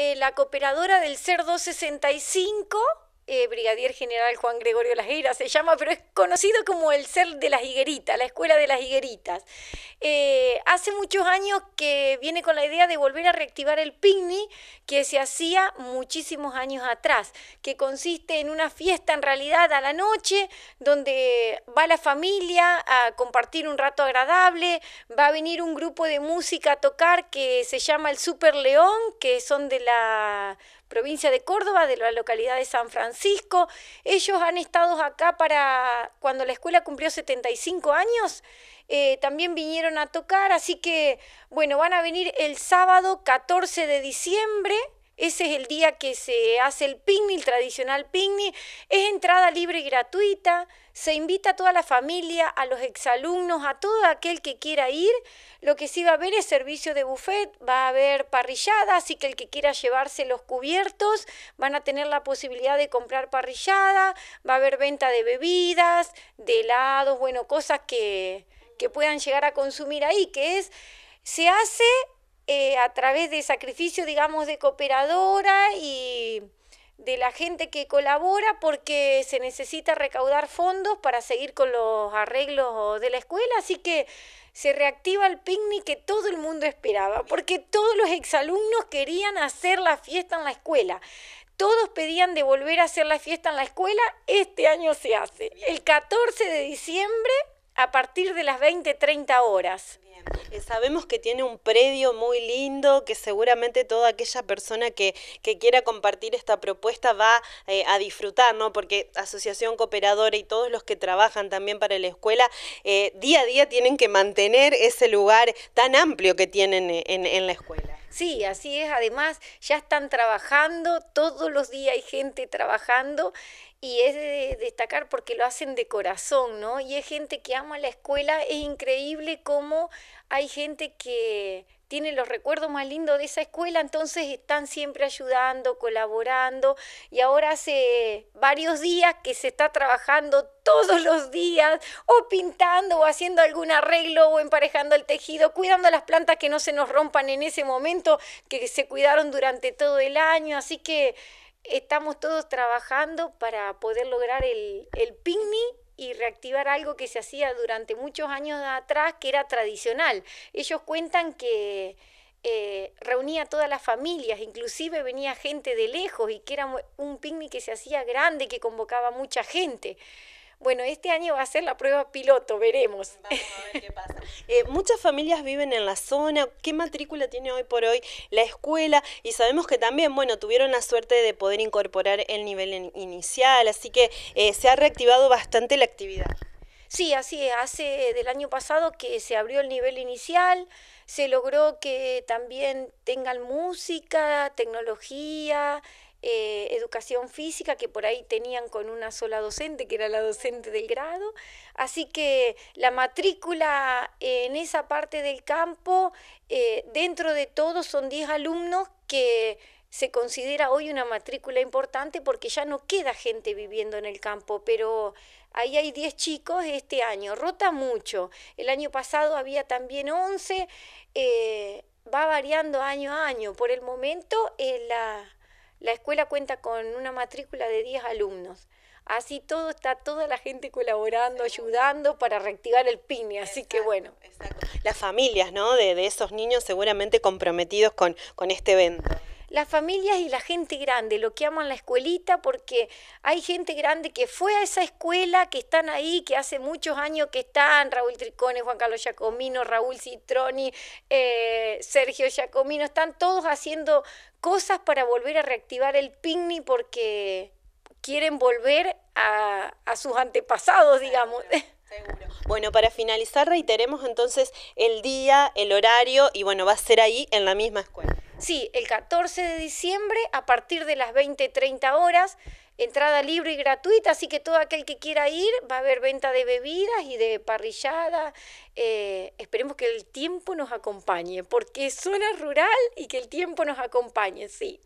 Eh, la cooperadora del Cerdo 265 eh, brigadier General Juan Gregorio Las Heras se llama, pero es conocido como el ser de las Higueritas, la Escuela de las Higueritas. Eh, hace muchos años que viene con la idea de volver a reactivar el picnic que se hacía muchísimos años atrás, que consiste en una fiesta en realidad a la noche, donde va la familia a compartir un rato agradable, va a venir un grupo de música a tocar que se llama el Super León, que son de la provincia de Córdoba, de la localidad de San Francisco. Ellos han estado acá para cuando la escuela cumplió 75 años. Eh, también vinieron a tocar, así que bueno, van a venir el sábado 14 de diciembre ese es el día que se hace el picnic, el tradicional picnic. Es entrada libre y gratuita. Se invita a toda la familia, a los exalumnos, a todo aquel que quiera ir. Lo que sí va a haber es servicio de buffet, va a haber parrillada, así que el que quiera llevarse los cubiertos van a tener la posibilidad de comprar parrillada. Va a haber venta de bebidas, de helados, bueno, cosas que, que puedan llegar a consumir ahí, que es, se hace a través de sacrificio, digamos, de cooperadora y de la gente que colabora porque se necesita recaudar fondos para seguir con los arreglos de la escuela, así que se reactiva el picnic que todo el mundo esperaba, porque todos los exalumnos querían hacer la fiesta en la escuela. Todos pedían de volver a hacer la fiesta en la escuela, este año se hace. El 14 de diciembre a partir de las 20, 30 horas. Eh, sabemos que tiene un predio muy lindo, que seguramente toda aquella persona que, quiera compartir esta propuesta va eh, a disfrutar, ¿no? Porque Asociación Cooperadora y todos los que trabajan también para la escuela, eh, día a día tienen que mantener ese lugar tan amplio que tienen en, en la escuela. Sí, así es. Además, ya están trabajando, todos los días hay gente trabajando y es de destacar porque lo hacen de corazón, ¿no? Y es gente que ama la escuela, es increíble cómo hay gente que tiene los recuerdos más lindos de esa escuela, entonces están siempre ayudando, colaborando y ahora hace varios días que se está trabajando todos los días o pintando o haciendo algún arreglo o emparejando el tejido, cuidando las plantas que no se nos rompan en ese momento, que se cuidaron durante todo el año, así que estamos todos trabajando para poder lograr el, el picnic y reactivar algo que se hacía durante muchos años atrás, que era tradicional. Ellos cuentan que eh, reunía a todas las familias, inclusive venía gente de lejos y que era un picnic que se hacía grande, que convocaba mucha gente. Bueno, este año va a ser la prueba piloto, veremos. Vamos a ver qué pasa. Eh, muchas familias viven en la zona. ¿Qué matrícula tiene hoy por hoy la escuela? Y sabemos que también, bueno, tuvieron la suerte de poder incorporar el nivel inicial, así que eh, se ha reactivado bastante la actividad. Sí, así es. Hace eh, del año pasado que se abrió el nivel inicial, se logró que también tengan música, tecnología, eh, educación física que por ahí tenían con una sola docente, que era la docente del grado. Así que la matrícula en esa parte del campo, eh, dentro de todo, son 10 alumnos que se considera hoy una matrícula importante porque ya no queda gente viviendo en el campo, pero ahí hay 10 chicos este año, rota mucho. El año pasado había también 11, eh, va variando año a año. Por el momento, la, la escuela cuenta con una matrícula de 10 alumnos. Así todo está toda la gente colaborando, ayudando para reactivar el PINE. Así que bueno. Las familias, ¿no? De, esos niños seguramente comprometidos con, con este evento las familias y la gente grande, lo que aman la escuelita, porque hay gente grande que fue a esa escuela, que están ahí, que hace muchos años que están, Raúl Tricone, Juan Carlos Giacomino, Raúl Citroni, eh, Sergio Giacomino, están todos haciendo cosas para volver a reactivar el picnic porque quieren volver a, a sus antepasados, digamos. Bueno, para finalizar reiteremos entonces el día, el horario y bueno, va a ser ahí en la misma escuela. Sí, el 14 de diciembre a partir de las 20-30 horas, entrada libre y gratuita, así que todo aquel que quiera ir va a haber venta de bebidas y de parrillada. Eh, esperemos que el tiempo nos acompañe, porque suena rural y que el tiempo nos acompañe, sí.